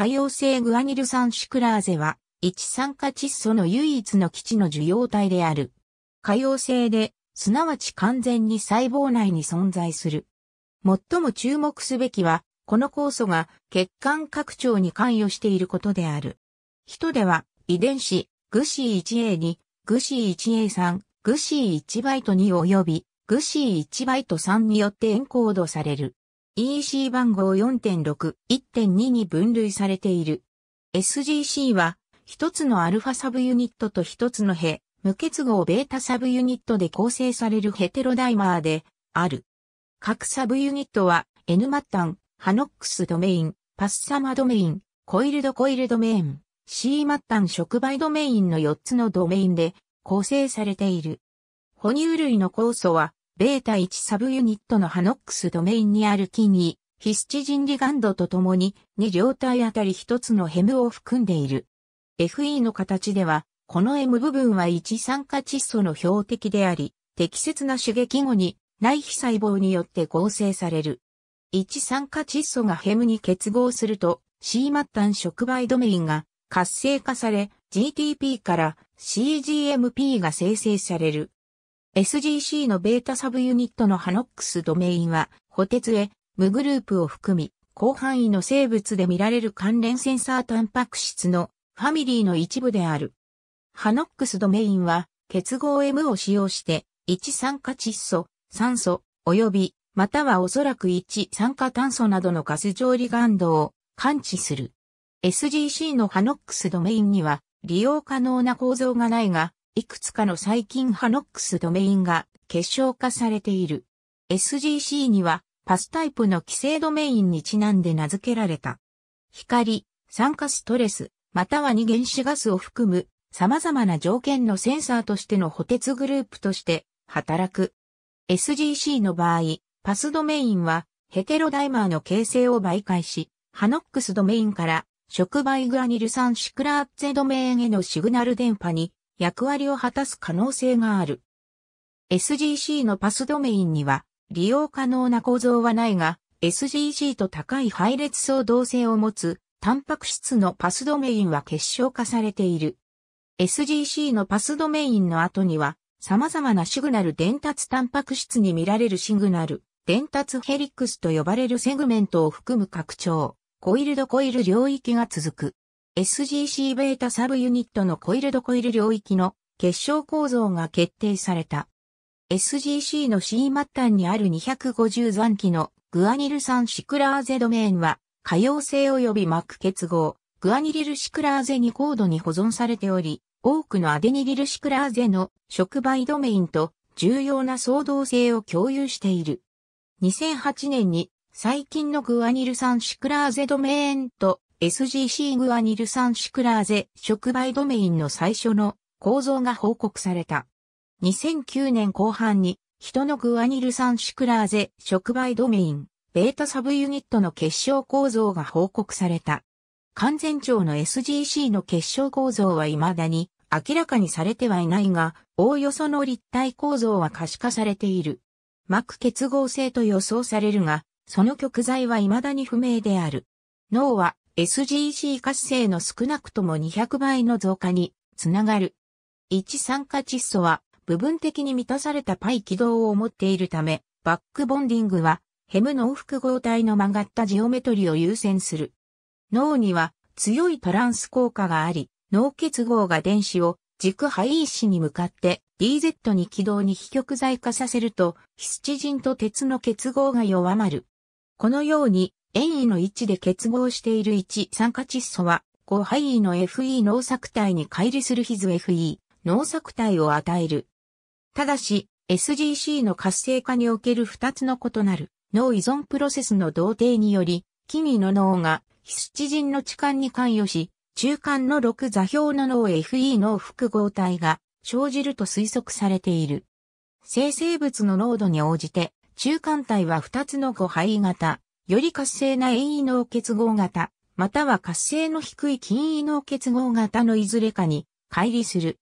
可用性グアニル酸シクラーゼは、一酸化窒素の唯一の基地の受容体である。可用性で、すなわち完全に細胞内に存在する。最も注目すべきは、この酵素が血管拡張に関与していることである。人では、遺伝子、グシー 1A2、グシー 1A3、グシー1バイト2及び、グシー1バイト3によってエンコードされる。EC 番号4.6、1.2に分類されている。SGC は、一つのアルファサブユニットと一つのヘ、無結合ベータサブユニットで構成されるヘテロダイマーで、ある。各サブユニットは、N マッタン、ハノックスドメイン、パッサマドメイン、コイルドコイルドメイン、C マッタン触媒ドメインの4つのドメインで構成されている。哺乳類の酵素はベータ1サブユニットのハノックスドメインにある筋に、ヒスチジンリガンドと共に2両体あたり1つのヘムを含んでいる。FE の形では、この M 部分は1酸化窒素の標的であり、適切な刺激後に内皮細胞によって合成される。1酸化窒素がヘムに結合すると C 末端触媒ドメインが活性化され GTP から CGMP が生成される。SGC のベータサブユニットのハノックスドメインは、ホテツエ、ムグループを含み、広範囲の生物で見られる関連センサータンパク質のファミリーの一部である。ハノックスドメインは、結合 M を使用して、一酸化窒素、酸素、及び、またはおそらく一酸化炭素などのガス状離ガンドを感知する。SGC のハノックスドメインには、利用可能な構造がないが、いくつかの細菌ハノックスドメインが結晶化されている。SGC にはパスタイプの規制ドメインにちなんで名付けられた。光、酸化ストレス、または二原子ガスを含む様々な条件のセンサーとしての補鉄グループとして働く。SGC の場合、パスドメインはヘテロダイマーの形成を媒介し、ハノックスドメインから触媒グラニル酸シクラーゼドメインへのシグナル電波に役割を果たす可能性がある。SGC のパスドメインには利用可能な構造はないが、SGC と高い配列相同性を持つタンパク質のパスドメインは結晶化されている。SGC のパスドメインの後には様々なシグナル伝達タンパク質に見られるシグナル、伝達ヘリックスと呼ばれるセグメントを含む拡張、コイルドコイル領域が続く。SGC ベータサブユニットのコイルドコイル領域の結晶構造が決定された。SGC の C 末端にある250残機のグアニル酸シクラーゼドメインは可用性及び膜結合、グアニリルシクラーゼに高度に保存されており、多くのアデニリルシクラーゼの触媒ドメインと重要な相動性を共有している。2008年に最近のグアニル酸シクラーゼドメインと SGC グアニル酸シクラーゼ触媒ドメインの最初の構造が報告された。2009年後半に人のグアニル酸シクラーゼ触媒ドメイン、ベータサブユニットの結晶構造が報告された。完全長の SGC の結晶構造は未だに明らかにされてはいないが、おおよその立体構造は可視化されている。膜結合性と予想されるが、その極材は未だに不明である。脳は SGC 活性の少なくとも200倍の増加につながる。1酸化窒素は部分的に満たされた π 軌道を持っているため、バックボンディングはヘムの複合体の曲がったジオメトリを優先する。脳には強いトランス効果があり、脳結合が電子を軸配位子に向かって DZ に軌道に非極在化させると、ヒスチジンと鉄の結合が弱まる。このように塩位の位置で結合している1酸化窒素は、5肺位の FE 農作体に乖離するヒズ FE 農作体を与える。ただし、SGC の活性化における2つの異なる脳依存プロセスの同定により、キニの脳がヒスチジンの置換に関与し、中間の6座標の脳 FE 脳複合体が生じると推測されている。生成物の濃度に応じて、中間体は2つの5肺型、より活性な遠位脳結合型、または活性の低い近位脳結合型のいずれかに乖離する。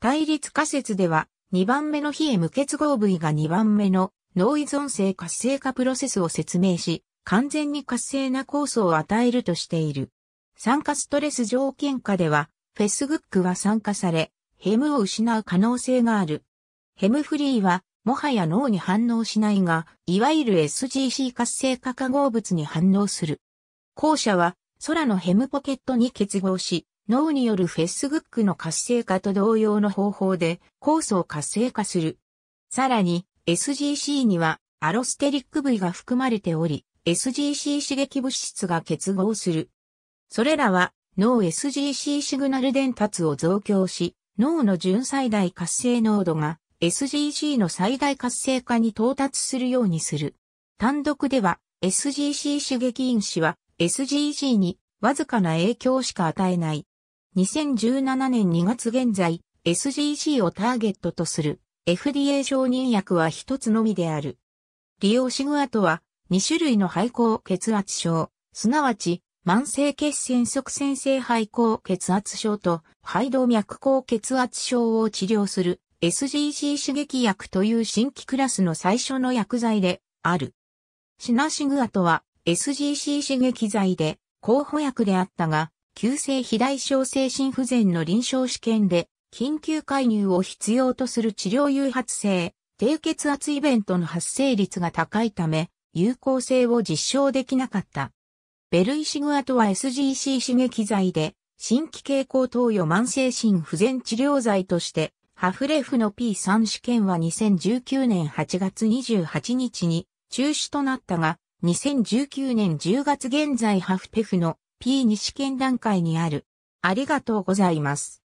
対立仮説では、2番目の非無。結合部位が2番目の脳依存性活性化プロセスを説明し、完全に活性な酵素を与えるとしている。酸化ストレス条件下では、フェスグックは酸化され、ヘムを失う可能性がある。ヘムフリーはもはや脳に反応しないが、いわゆる SGC 活性化化合物に反応する。後者は空のヘムポケットに結合し、脳によるフェスグックの活性化と同様の方法で酵素を活性化する。さらに SGC にはアロステリック部位が含まれており、SGC 刺激物質が結合する。それらは脳 SGC シグナル伝達を増強し、脳の純最大活性濃度が SGC の最大活性化に到達するようにする。単独では SGC 刺激因子は SGC にわずかな影響しか与えない。2017年2月現在、SGC をターゲットとする FDA 承認薬は一つのみである。利用シグアとは2種類の肺高血圧症、すなわち慢性血栓塞栓性肺高血圧症と肺動脈高血圧症を治療する SGC 刺激薬という新規クラスの最初の薬剤である。シナシグアとは SGC 刺激剤で候補薬であったが、急性肥大症精神不全の臨床試験で緊急介入を必要とする治療誘発性、低血圧イベントの発生率が高いため、有効性を実証できなかった。ベルイシグアとは SGC 刺激剤で、新規傾向投与慢性心不全治療剤としてハフレフの P3 試験は2019年8月28日に中止となったが、2019年10月現在ハフペフの P2 試験段階にある。ありがとうございます。